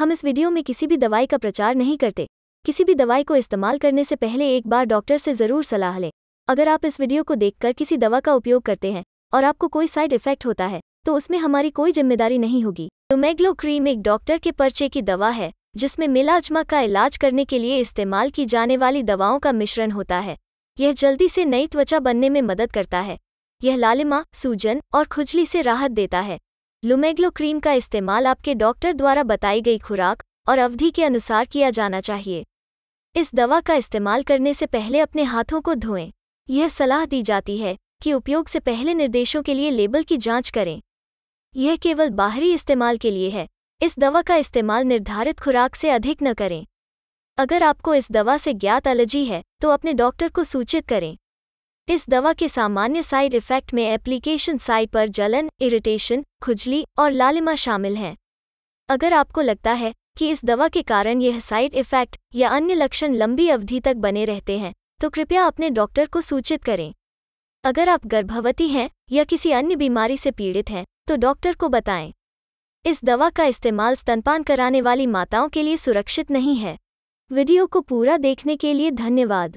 हम इस वीडियो में किसी भी दवाई का प्रचार नहीं करते किसी भी दवाई को इस्तेमाल करने से पहले एक बार डॉक्टर से ज़रूर सलाह लें अगर आप इस वीडियो को देखकर किसी दवा का उपयोग करते हैं और आपको कोई साइड इफेक्ट होता है तो उसमें हमारी कोई जिम्मेदारी नहीं होगी टोमेग्लो क्रीम एक डॉक्टर के पर्चे की दवा है जिसमें मिलाजमा का इलाज करने के लिए इस्तेमाल की जाने वाली दवाओं का मिश्रण होता है यह जल्दी से नई त्वचा बनने में मदद करता है यह लालिमा सूजन और खुजली से राहत देता है लुमेग्लो क्रीम का इस्तेमाल आपके डॉक्टर द्वारा बताई गई खुराक और अवधि के अनुसार किया जाना चाहिए इस दवा का इस्तेमाल करने से पहले अपने हाथों को धोएं यह सलाह दी जाती है कि उपयोग से पहले निर्देशों के लिए लेबल की जांच करें यह केवल बाहरी इस्तेमाल के लिए है इस दवा का इस्तेमाल निर्धारित खुराक से अधिक न करें अगर आपको इस दवा से ज्ञात एलर्जी है तो अपने डॉक्टर को सूचित करें इस दवा के सामान्य साइड इफेक्ट में एप्लीकेशन साइट पर जलन इरिटेशन खुजली और लालिमा शामिल हैं अगर आपको लगता है कि इस दवा के कारण यह साइड इफेक्ट या अन्य लक्षण लंबी अवधि तक बने रहते हैं तो कृपया अपने डॉक्टर को सूचित करें अगर आप गर्भवती हैं या किसी अन्य बीमारी से पीड़ित हैं तो डॉक्टर को बताएं इस दवा का इस्तेमाल स्तनपान कराने वाली माताओं के लिए सुरक्षित नहीं है वीडियो को पूरा देखने के लिए धन्यवाद